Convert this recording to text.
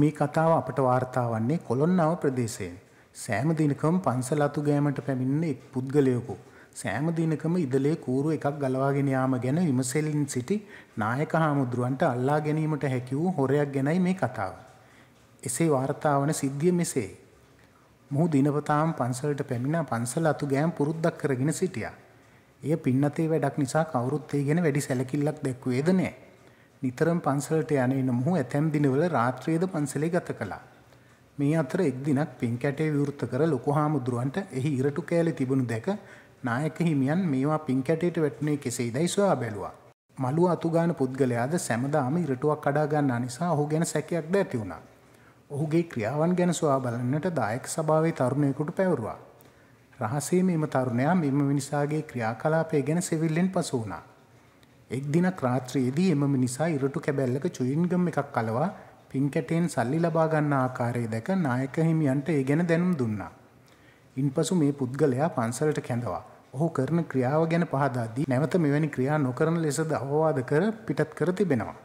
මේ කතාව අපට වාර්තා වන්නේ කොළොන්නාව ප්‍රදේශයෙන්. සෑම දිනකම පන්සල අතු ගෑමට පැමිණෙන එක් පුද්ගලයෙකු සෑම දිනකම ඉදලේ කූරු එකක් ගලවාගෙන යාම ගැන විමසෙලින් සිටි නායක හාමුදුරුවන්ට අල්ලා ගැනීමට හැකි වූ හොරයක් ගැනයි මේ කතාව. එසේ වාර්තා වන සිද්ධිය මෙසේ. මොහු දිනපතාම පන්සලට පැමිණ පන්සල අතු ගෑම් පුරුද්දක් කරගෙන සිටියා. එය පින්නතේ වැඩක් නිසා කවුරුත් ඒ ගැන වැඩි සැලකිල්ලක් දැක්වේද නැහැ. නිතරම පන්සලට යන වෙන මොහු ඇතැම් දිනවල රාත්‍රියේද පන්සලේ ගත කළා. මේ අතර එක් දිනක් පින් කැටේ විවෘත කර ලොකු හාමුදුරුවන්ට එහි ඉරටු කෑලි තිබුණු දැක නායක හිමියන් මේවා පින් කැටේට වැටුනේ කෙසේදයි සොයා බැලුවා. මළුව අතුගාන පුද්ගලයාද සැමදාම ඉරටුවක් අඩා ගන්නා නිසා ඔහු ගැන සැකයක් ද ඇති වුණා. ඔහුගේ ක්‍රියාවන් ගැන සොයා බලන්නට දායක සභාවේ තරුණයෙකුට පැවරුවා. රහසේ මෙම තරුණයා මෙම මිනිසාගේ ක්‍රියාකලාපය ගැන සෙවිල්ලෙන් පසු වුණා. එක් දිනක් රාත්‍රියේදී එම මිනිසා ඉරටු කැබැල්ලක චුයින්ගම් එකක් කලවා පින්කැටෙන් සල්ලි ලබා ගන්න ආකාරය දැක නායක හිමියන්ට ඒ ගැන දැනුම් දුන්නා. ඉන්පසු මේ පුද්ගලයා පන්සලට කැඳවා. ඔහු කරන ක්‍රියාව ගැන පහදා දී නැවත මෙවැනි ක්‍රියා නොකරන ලෙසද අවවාද කර පිටත් කර තිබෙනවා.